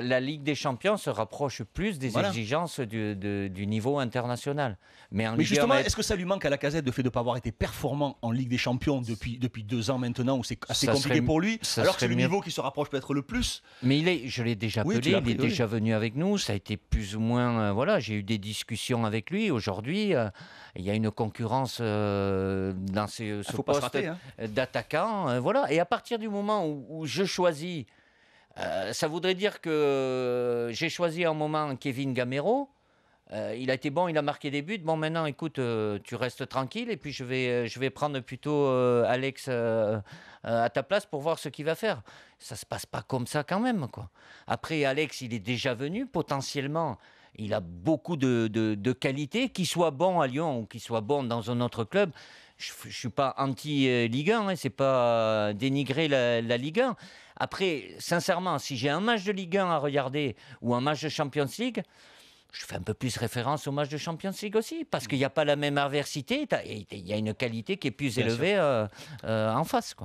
La Ligue des Champions se rapproche plus des exigences du, niveau international. Mais, justement, est-ce que ça lui manque à la casette de fait de ne pas avoir été performant en Ligue des Champions depuis, depuis deux ans maintenant, où c'est compliqué pour lui, alors que c'est le niveau qui se rapproche peut-être le plus Mais il est, je l'ai déjà appelé, il est déjà venu avec nous, ça a été plus ou moins... Euh, voilà, j'ai eu des discussions avec lui. Aujourd'hui, euh, il y a une concurrence euh, dans ce, ah, poste hein. d'attaquant. voilà. Et à partir du moment où je choisis euh, ça voudrait dire que euh, j'ai choisi à un moment Kevin Gamero. Euh, il a été bon, il a marqué des buts. Bon, maintenant, écoute, tu restes tranquille et puis je vais, je vais prendre plutôt Alex à ta place pour voir ce qu'il va faire. Ça se passe pas comme ça quand même, quoi. Après, Alex, il est déjà venu potentiellement il a beaucoup de, de, de qualités, qu'il soit bon à Lyon ou qu'il soit bon dans un autre club. Je ne suis pas anti-Ligue 1, hein. C'est ce n'est pas dénigrer la, la Ligue 1. Après, sincèrement, si j'ai un match de Ligue 1 à regarder ou un match de Champions League, je fais un peu plus référence au match de Champions League aussi, parce qu'il n'y a pas la même adversité, il y a une qualité qui est plus élevée euh, euh, en face.